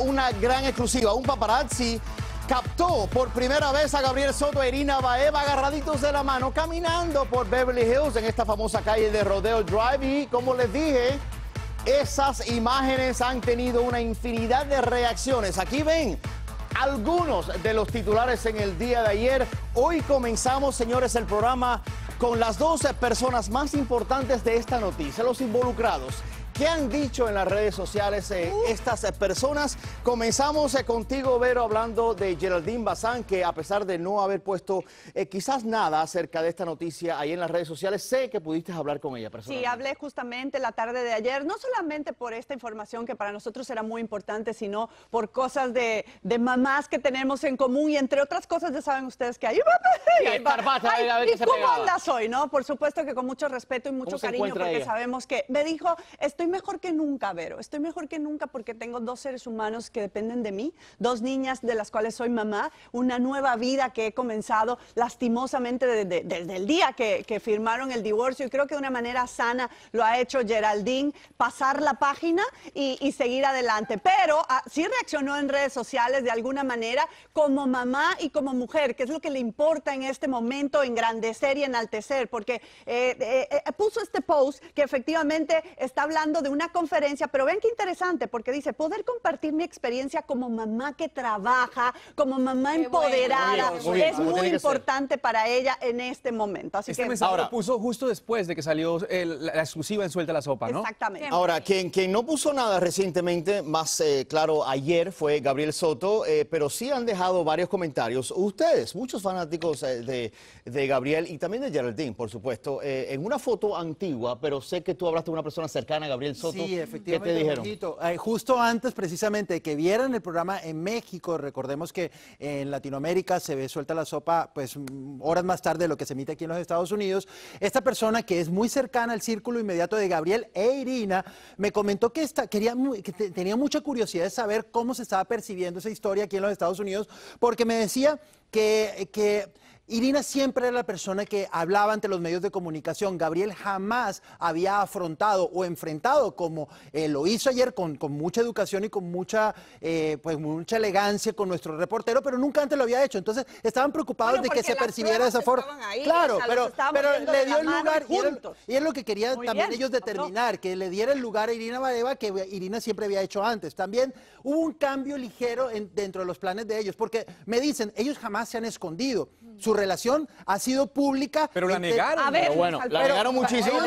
una gran exclusiva. Un paparazzi captó por primera vez a Gabriel Soto Y e Irina Baeva agarraditos de la mano caminando por Beverly Hills en esta famosa calle de Rodeo Drive. Y como les dije, esas imágenes han tenido una infinidad de reacciones. Aquí ven algunos de los titulares en el día de ayer. Hoy comenzamos, señores, el programa con las 12 personas más importantes de esta noticia, los involucrados ¿Qué han dicho en las redes sociales eh, estas eh, personas? Comenzamos eh, contigo, Vero, hablando de Geraldine Bazán, que a pesar de no haber puesto quizás nada acerca de esta noticia ahí en las redes sociales, sé que pudiste hablar con ella personalmente. Sí, hablé justamente la tarde de ayer, no solamente por esta información que para nosotros era muy importante, sino por cosas de, mamás que tenemos en común y entre otras cosas ya saben ustedes que hay... Sí, cómo andas hoy, no? Por supuesto que con mucho respeto y mucho cariño, porque sabemos que me dijo, estoy mejor que nunca, Vero. Estoy mejor que nunca porque tengo dos seres humanos que dependen de mí, dos niñas de las cuales soy mamá, una nueva vida que he comenzado lastimosamente desde, el día que, firmaron el divorcio. Y creo que de una manera sana lo ha hecho Geraldine, pasar la página y, seguir adelante. Pero ah, sí reaccionó en redes sociales de alguna manera como mamá y como mujer, que es lo que le importa en este momento, engrandecer y enaltecer, porque eh, eh, eh, puso este post que efectivamente está hablando de una conferencia, pero ven qué interesante, porque dice, poder compartir mi experiencia como mamá que trabaja, como mamá empoderada, es muy importante para ella en este momento. Así este que ahora, puso justo después de que salió la, exclusiva en Suelta la Sopa, ¿no? Exactamente. Ahora, quien, quien no puso nada recientemente, más eh, claro, ayer fue Gabriel Soto, eh, pero sí han dejado varios comentarios. Ustedes, muchos fanáticos eh, de, Gabriel y también de Geraldine, por supuesto, en una foto antigua, pero sé que tú hablaste de una persona cercana a Gabriel. Sí, efectivamente. justo antes, precisamente, de que vieran el programa en México, recordemos que en Latinoamérica se ve suelta la sopa, pues horas más tarde de lo que se emite aquí en los Estados Unidos. Esta persona que es muy cercana al círculo inmediato de Gabriel e Irina me comentó que, esta, quería, tenía mucha curiosidad de saber cómo se estaba percibiendo esa historia aquí en los Estados Unidos, porque me decía que, que Irina siempre era la persona que hablaba ante los medios de comunicación. Gabriel jamás había afrontado o enfrentado como eh, lo hizo ayer con, mucha educación y con mucha, eh, pues, mucha elegancia con nuestro reportero, pero nunca antes lo había hecho. Entonces estaban preocupados de que se percibiera de esa forma. claro, pero, le dio el lugar y, es lo que querían también ellos determinar, que le diera el lugar a Irina Vareva que Irina siempre había hecho antes. También hubo un cambio ligero dentro de los planes de ellos, porque me dicen, ellos jamás se han escondido. Su relación ha sido pública. Pero la este negaron. bueno, la negaron muchísimo,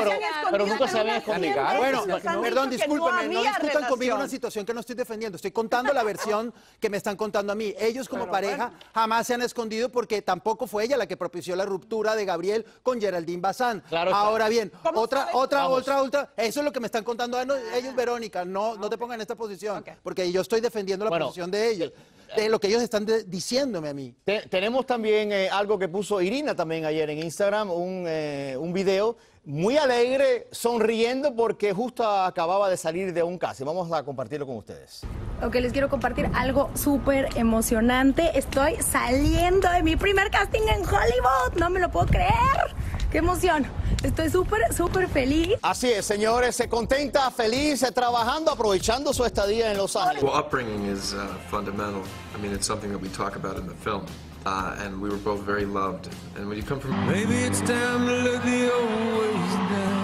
pero, nunca se había escondido. Bueno, perdón, disculpen no conmigo una situación que no estoy defendiendo. Estoy contando la versión que me están contando a mí. Ellos como pareja jamás se han escondido porque tampoco fue ella la que propició la ruptura de Gabriel con Geraldine Bazán. Ahora bien, otra, otra, otra, otra. Eso es lo que me están contando ellos, ah. Verónica. No, no te ah, pongan en esta posición porque yo estoy defendiendo la posición de ellos de lo que ellos están diciéndome a mí. tenemos también eh, algo que puso Irina también ayer en Instagram, eh, un, video muy alegre, sonriendo porque justo acababa de salir de un casting. Vamos a compartirlo con ustedes. Ok, les quiero compartir algo súper emocionante. Estoy saliendo de mi primer casting en Hollywood. No me lo puedo creer. ¡Qué emoción! Estoy súper, súper feliz. Así es, señores. Se contenta, feliz, eh, trabajando, aprovechando su estadía en Los Ángeles. Uh, fundamental. I mean, film.